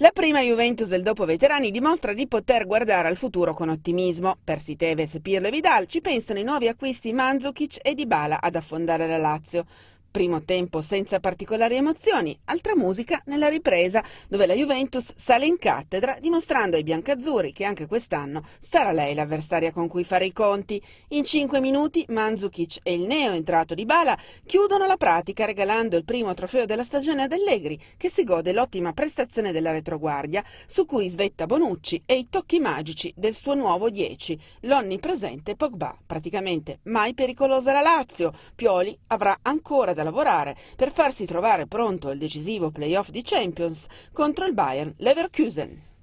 La prima Juventus del dopo veterani dimostra di poter guardare al futuro con ottimismo. Per Teves, Pirlo e Vidal ci pensano i nuovi acquisti Manzukic e Dybala ad affondare la Lazio primo tempo senza particolari emozioni, altra musica nella ripresa, dove la Juventus sale in cattedra dimostrando ai biancazzurri che anche quest'anno sarà lei l'avversaria con cui fare i conti. In cinque minuti Manzukic e il neo entrato di Bala chiudono la pratica regalando il primo trofeo della stagione ad Allegri, che si gode l'ottima prestazione della retroguardia, su cui svetta Bonucci e i tocchi magici del suo nuovo 10, l'onnipresente Pogba, praticamente mai pericolosa la Lazio. Pioli avrà ancora da lavorare per farsi trovare pronto il decisivo playoff di Champions contro il Bayern Leverkusen.